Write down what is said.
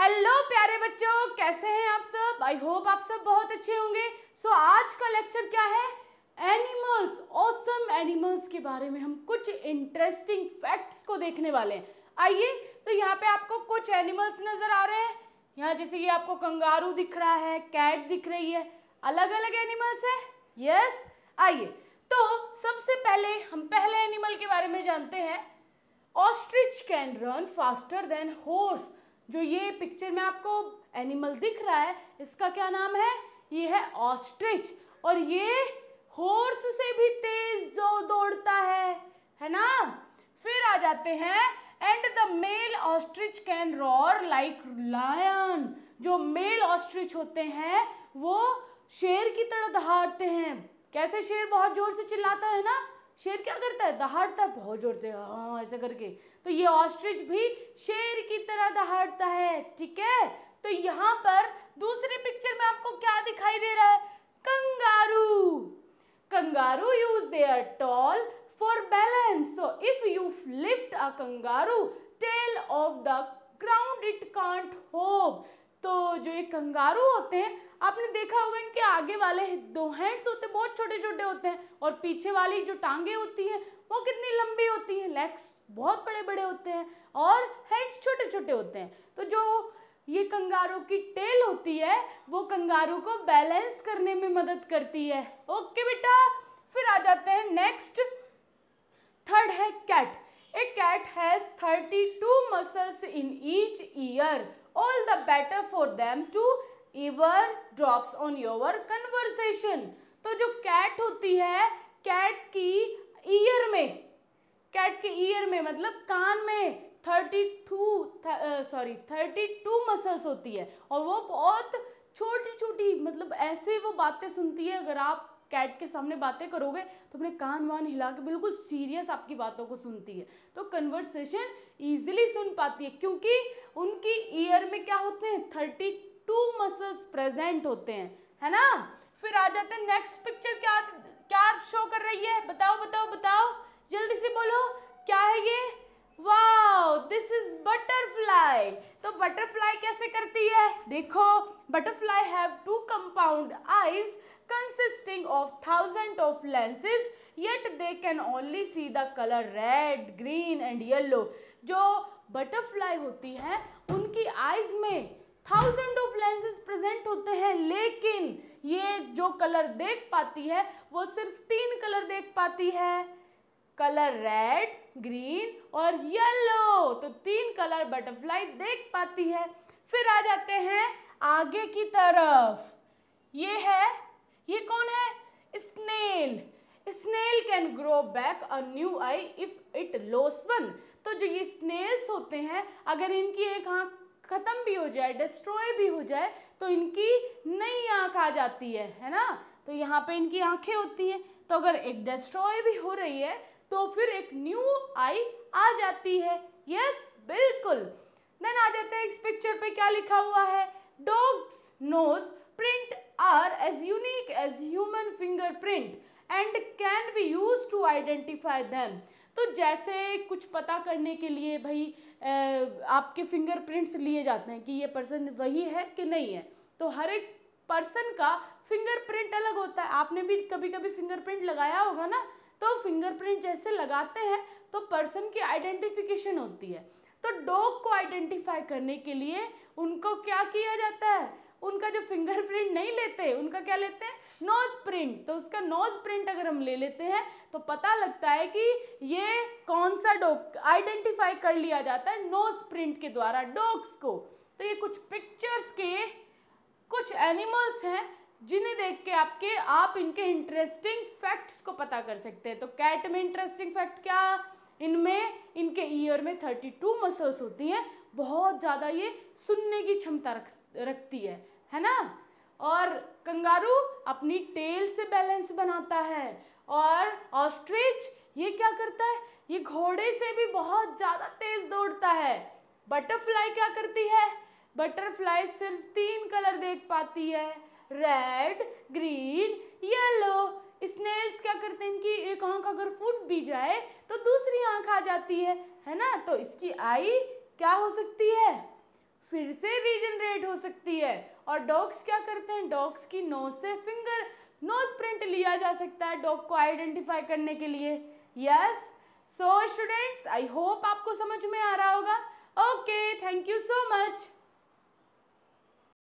hello प्यारे बच्चों कैसे हैं आप सब आई होप आप सब बहुत अच्छे होंगे सो so, आज का लेक्चर क्या है एनिमल्स ऑसम एनिमल्स के बारे में हम कुछ इंटरेस्टिंग फैक्ट्स को देखने वाले हैं आइए तो यहाँ पे आपको कुछ एनिमल्स नज़र आ रहे हैं यहाँ जैसे कि आपको कंगारू दिख रहा है कैट दिख रही है अलग अलग एनिमल्स है यस आइए तो सबसे पहले हम पहले एनिमल के बारे में जानते हैं ostrich can run faster than horse जो ये पिक्चर में आपको एनिमल दिख रहा है इसका क्या नाम है ये है ऑस्ट्रिच और ये हॉर्स से भी तेज जो दौड़ता है है ना फिर आ जाते हैं and the male ostrich can roar like lion जो मेल ऑस्ट्रिच होते हैं वो शेर की तरह दहाड़ते हैं कैसे शेर बहुत जोर से चिल्लाता है ना शेर क्या करता है दहाड़ता है बहुत जोर से हाँ ऐसे करके तो ये ऑस्ट्रिच भी शेर ज्यादा हटता है ठीक है तो यहाँ पर दूसरी पिक्चर में आपको क्या दिखाई दे रहा है kangaroo kangaroo use their tail for balance so if you lift a kangaroo tail off the ground it can't hop तो जो ये कंगारू होते हैं आपने देखा होगा इनके आगे वाले दो हैंड्स होते हैं बहुत छोटे छोटे होते हैं और पीछे वाली जो टांगे होती हैं वो कितनी लंबी होती हैं लेग्स बहुत बड़े बड़े होते हैं और हेड्स छोटे होते हैं तो जो ये कंगारू की टेल होती है वो कंगारू को बैलेंस करने में मदद करती है ओके बेटा फिर आ जाते हैं नेक्स्ट थर्ड है cat a cat has thirty two muscles in each ear all the better for them to eavesdrops on your conversation तो जो कैट होती है कैट की ईयर में कैट के ईयर में मतलब कान में thirty two sorry thirty two muscles होती है और वो बहुत छोटी छोटी मतलब ऐसे वो बातें सुनती है अगर आप कैट के सामने बातें करोगे तो अपने कान वान हिला के बिल्कुल सीरियस आपकी बातों को सुनती है तो कन्वर्सेशन ईजिली सुन पाती है क्योंकि उनकी ईयर में क्या होते हैं थर्टी टू मसल्स प्रेजेंट होते हैं है ना फिर आ जाते हैं नेक्स्ट पिक्चर क्या क्या शो कर रही है बताओ बताओ बताओ जल्दी से बोलो क्या है ये वाओ दिस इज बटरफ्लाई तो बटरफ्लाई कैसे करती है देखो butterfly have two compound eyes consisting of thousand of lenses yet they can only see the colour red green and yellow जो बटरफ्लाई होती है उनकी आईज में थाउजेंड ऑफ लेंसेज प्रेजेंट होते हैं लेकिन ये जो कलर देख पाती है वो सिर्फ तीन कलर देख पाती है कलर रेड ग्रीन और येलो तो तीन कलर बटरफ्लाई देख पाती है फिर आ जाते हैं आगे की तरफ ये है ये कौन है snail snail can grow back a new eye if it loss one तो जो ये स्नेल्स होते हैं अगर इनकी एक आँख ख़त्म भी हो जाए डिस्ट्रॉय भी हो जाए तो इनकी नई आंख आ जाती है है ना तो यहाँ पे इनकी आंखें होती हैं तो अगर एक डिस्ट्रॉय भी हो रही है तो फिर एक न्यू आई आ जाती है यस बिल्कुल देन आ जाते हैं इस पिक्चर पे क्या लिखा हुआ है dog's nose print are as unique as human finger print and can be use to identify them तो जैसे कुछ पता करने के लिए भाई आपके फिंगरप्रिंट्स लिए जाते हैं कि ये पर्सन वही है कि नहीं है तो हर एक पर्सन का फिंगरप्रिंट अलग होता है आपने भी कभी कभी फिंगरप्रिंट लगाया होगा ना तो फिंगरप्रिंट जैसे लगाते हैं तो पर्सन की आइडेंटिफिकेशन होती है तो डॉग को आइडेंटिफाई करने के लिए उनको क्या किया जाता है उनका जो फिंगरप्रिंट नहीं लेते उनका क्या लेते हैं नोज प्रिंट तो उसका नोज प्रिंट अगर हम ले लेते हैं तो पता लगता है कि ये कौन सा डॉग आइडेंटिफाई कर लिया जाता है नोज प्रिंट के द्वारा डॉग्स को तो ये कुछ पिक्चर्स के कुछ एनिमल्स हैं जिन्हें देख के आपके आप इनके इंटरेस्टिंग फैक्ट्स को पता कर सकते हैं तो कैट में इंटरेस्टिंग फैक्ट क्या इनमें इनके ईयर में थर्टी टू मसल्स होती हैं बहुत ज़्यादा ये सुनने की क्षमता रख रखती है है ना और कंगारू अपनी टेल से बैलेंस बनाता है और ऑस्ट्रिच ये क्या करता है ये घोड़े से भी बहुत ज़्यादा तेज़ दौड़ता है बटरफ्लाई क्या करती है बटरफ्लाई सिर्फ तीन कलर देख पाती है रेड ग्रीन येलो स्नेल्स क्या करते हैं इनकी एक आंख अगर फूट भी जाए तो दूसरी आंख आ जाती है है ना तो इसकी आई क्या हो सकती है फिर से रीजनरेट हो सकती है और डॉग्स क्या करते हैं डॉग्स की नोज से फिंगर नोज प्रिंट लिया जा सकता है डॉग को आइडेंटिफाई करने के लिए yes so students I hope आपको समझ में आ रहा होगा okay thank you so much